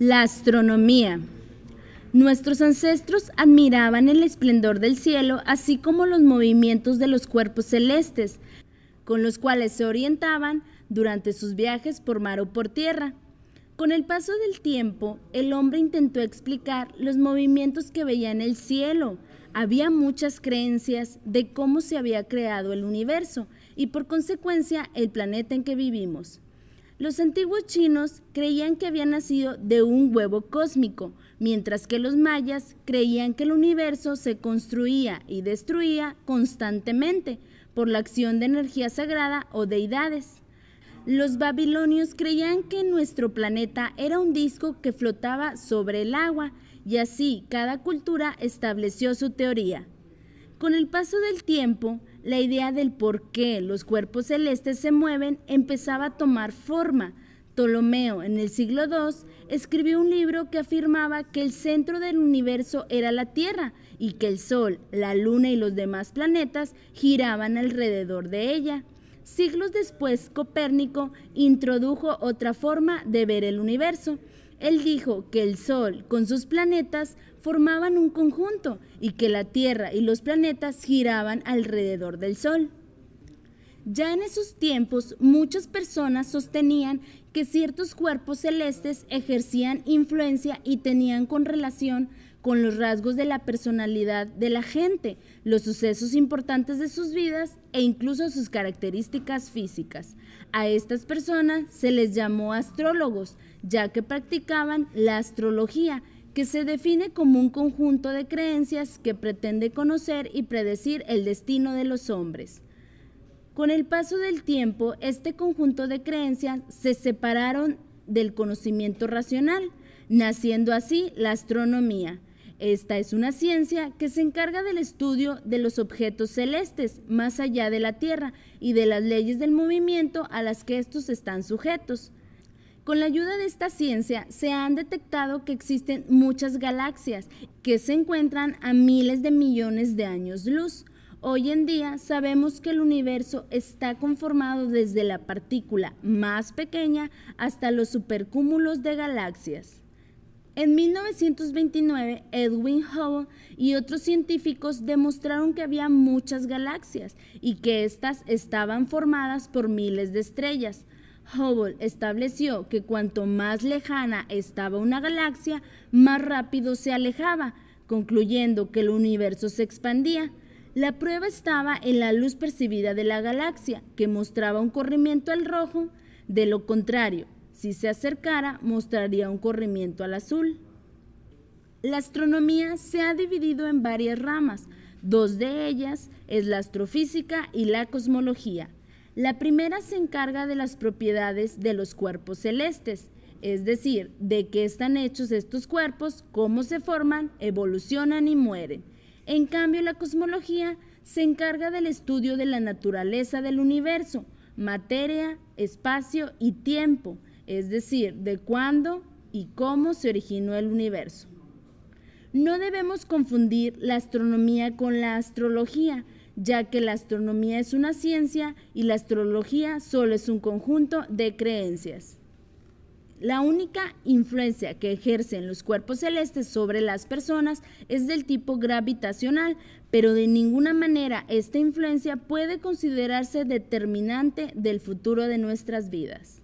La astronomía. Nuestros ancestros admiraban el esplendor del cielo, así como los movimientos de los cuerpos celestes, con los cuales se orientaban durante sus viajes por mar o por tierra. Con el paso del tiempo, el hombre intentó explicar los movimientos que veía en el cielo. Había muchas creencias de cómo se había creado el universo y por consecuencia el planeta en que vivimos. Los antiguos chinos creían que había nacido de un huevo cósmico, mientras que los mayas creían que el universo se construía y destruía constantemente por la acción de energía sagrada o deidades. Los babilonios creían que nuestro planeta era un disco que flotaba sobre el agua y así cada cultura estableció su teoría. Con el paso del tiempo, la idea del por qué los cuerpos celestes se mueven empezaba a tomar forma. Ptolomeo, en el siglo II, escribió un libro que afirmaba que el centro del universo era la Tierra y que el Sol, la Luna y los demás planetas giraban alrededor de ella. Siglos después, Copérnico introdujo otra forma de ver el universo, él dijo que el Sol con sus planetas formaban un conjunto y que la Tierra y los planetas giraban alrededor del Sol. Ya en esos tiempos muchas personas sostenían que ciertos cuerpos celestes ejercían influencia y tenían con relación con los rasgos de la personalidad de la gente, los sucesos importantes de sus vidas e incluso sus características físicas. A estas personas se les llamó astrólogos, ya que practicaban la astrología, que se define como un conjunto de creencias que pretende conocer y predecir el destino de los hombres. Con el paso del tiempo, este conjunto de creencias se separaron del conocimiento racional, naciendo así la astronomía. Esta es una ciencia que se encarga del estudio de los objetos celestes más allá de la Tierra y de las leyes del movimiento a las que estos están sujetos. Con la ayuda de esta ciencia se han detectado que existen muchas galaxias que se encuentran a miles de millones de años luz. Hoy en día sabemos que el universo está conformado desde la partícula más pequeña hasta los supercúmulos de galaxias. En 1929, Edwin Hubble y otros científicos demostraron que había muchas galaxias y que éstas estaban formadas por miles de estrellas. Hubble estableció que cuanto más lejana estaba una galaxia, más rápido se alejaba, concluyendo que el universo se expandía. La prueba estaba en la luz percibida de la galaxia, que mostraba un corrimiento al rojo, de lo contrario, si se acercara, mostraría un corrimiento al azul. La astronomía se ha dividido en varias ramas, dos de ellas es la astrofísica y la cosmología. La primera se encarga de las propiedades de los cuerpos celestes, es decir, de qué están hechos estos cuerpos, cómo se forman, evolucionan y mueren. En cambio, la cosmología se encarga del estudio de la naturaleza del universo, materia, espacio y tiempo, es decir, de cuándo y cómo se originó el universo. No debemos confundir la astronomía con la astrología, ya que la astronomía es una ciencia y la astrología solo es un conjunto de creencias. La única influencia que ejercen los cuerpos celestes sobre las personas es del tipo gravitacional, pero de ninguna manera esta influencia puede considerarse determinante del futuro de nuestras vidas.